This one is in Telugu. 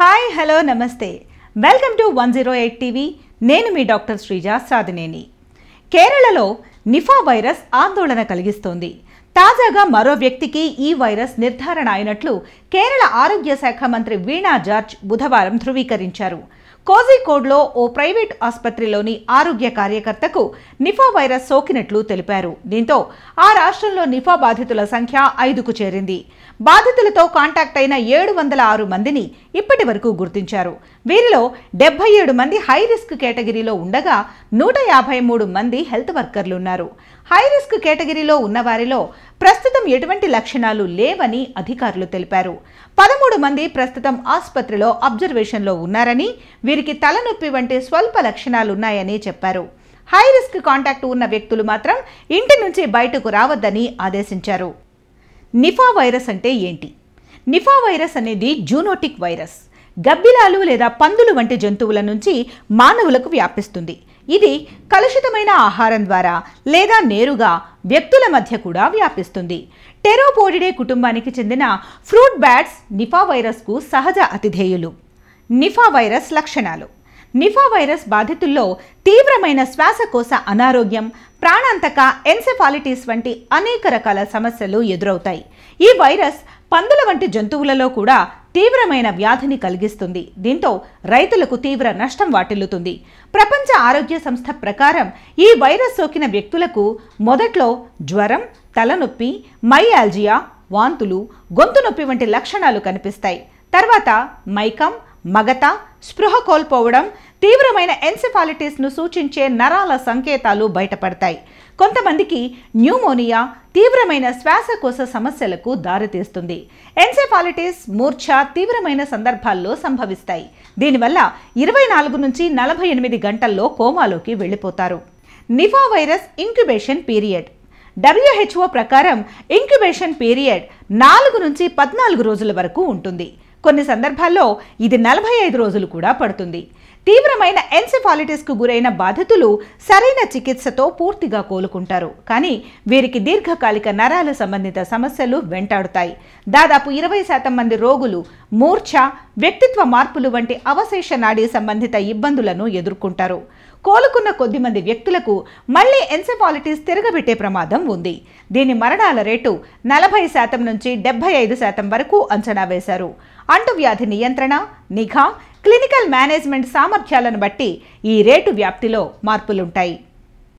హాయ్ హలో నమస్తే welcome to one zero eight TV నేను మీ డాక్టర్ శ్రీజ సాధినేని కేరళలో నిఫా వైరస్ ఆందోళన కలిగిస్తోంది తాజాగా మరో వ్యక్తికి ఈ వైరస్ నిర్ధారణ అయినట్లు కేరళ ఆరోగ్య శాఖ మంత్రి వీణా జార్జ్ బుధవారం ధృవీకరించారు కోజికోడ్లో ఓ ప్రైవేట్ ఆసుపత్రిలోని ఆరోగ్య కార్యకర్తకు నిఫా వైరస్ సోకినట్లు తెలిపారు దీంతో ఆ రాష్ట్రంలో నిఫా బాధితుల సంఖ్య ఐదుకు చేరింది బాధితులతో కాంటాక్ట్ అయిన ఏడు వందల ఆరు మందిని ఇప్పటి వరకు గుర్తించారు వీరిలో డెబ్బై ఏడు మంది హై రిస్క్ కేటగిరీలో ఉండగా నూట యాభై మూడు మంది హెల్త్ వర్కర్లున్నారు హై రిస్క్ కేటగిరీలో ఉన్నవారిలో ప్రస్తుతం ఎటువంటి లక్షణాలు లేవని అధికారులు తెలిపారు పదమూడు మంది ప్రస్తుతం ఆసుపత్రిలో అబ్జర్వేషన్లో ఉన్నారని వీరికి తలనొప్పి వంటి స్వల్ప లక్షణాలున్నాయని చెప్పారు హై రిస్క్ కాంటాక్ట్ ఉన్న వ్యక్తులు మాత్రం ఇంటి నుంచి బయటకు రావద్దని ఆదేశించారు నిఫా వైరస్ అంటే ఏంటి నిఫా వైరస్ అనేది జూనోటిక్ వైరస్ గబ్బిలాలు లేదా పందులు వంటి జంతువుల నుంచి మానవులకు వ్యాపిస్తుంది ఇది కలుషితమైన ఆహారం ద్వారా లేదా నేరుగా వ్యక్తుల మధ్య కూడా వ్యాపిస్తుంది టెరోపోడిడే కుటుంబానికి చెందిన ఫ్రూట్ బ్యాట్స్ నిఫా వైరస్కు సహజ అతిధేయులు నిఫా వైరస్ లక్షణాలు నిఫా వైరస్ బాధితుల్లో తీవ్రమైన శ్వాసకోశ అనారోగ్యం ప్రాణాంతక ఎన్సెఫాలిటీస్ వంటి అనేక రకాల సమస్యలు ఎదురవుతాయి ఈ వైరస్ పందుల వంటి జంతువులలో కూడా తీవ్రమైన వ్యాధిని కలిగిస్తుంది దీంతో రైతులకు తీవ్ర నష్టం వాటిల్లుతుంది ప్రపంచ ఆరోగ్య సంస్థ ప్రకారం ఈ వైరస్ సోకిన వ్యక్తులకు మొదట్లో జ్వరం తలనొప్పి మైయాల్జియా వాంతులు గొంతు నొప్పి వంటి లక్షణాలు కనిపిస్తాయి తర్వాత మైకం మగత స్పృహ కోల్పోవడం తీవ్రమైన ఎన్సెఫాలిటిస్ను సూచించే నరాల సంకేతాలు బయటపడతాయి కొంతమందికి న్యూమోనియా తీవ్రమైన శ్వాసకోశ సమస్యలకు దారితీస్తుంది ఎన్సెఫాలిటిస్ మూర్ఛ తీవ్రమైన సందర్భాల్లో సంభవిస్తాయి దీనివల్ల ఇరవై నాలుగు నుంచి నలభై ఎనిమిది గంటల్లో కోమాలోకి వెళ్ళిపోతారు Nipah virus incubation period WHO ప్రకారం ఇంక్యుబేషన్ పీరియడ్ నాలుగు నుంచి పద్నాలుగు రోజుల వరకు ఉంటుంది కొన్ని సందర్భాల్లో ఇది నలభై ఐదు రోజులు కూడా పడుతుంది తీవ్రమైన ఎన్సెఫాలిటిస్కు గురైన బాధితులు సరైన చికిత్సతో పూర్తిగా కోలుకుంటారు కానీ వీరికి దీర్ఘకాలిక నరాల సంబంధిత సమస్యలు వెంటాడుతాయి దాదాపు ఇరవై శాతం మంది రోగులు మూర్ఛ వ్యక్తిత్వ మార్పులు వంటి అవశేష నాడీ సంబంధిత ఇబ్బందులను ఎదుర్కొంటారు కోలుకున్న కొద్ది మంది వ్యక్తులకు మళ్లీ ఎన్సెఫాలిటిస్ తిరగబెట్టే ప్రమాదం ఉంది దీని మరణాల రేటు నలభై శాతం నుంచి డెబ్బై ఐదు శాతం వరకు అంచనా వేశారు అంటువ్యాధి నియంత్రణ నిఘా క్లినికల్ మేనేజ్మెంట్ సామర్థ్యాలను బట్టి ఈ రేటు వ్యాప్తిలో మార్పులుంటాయి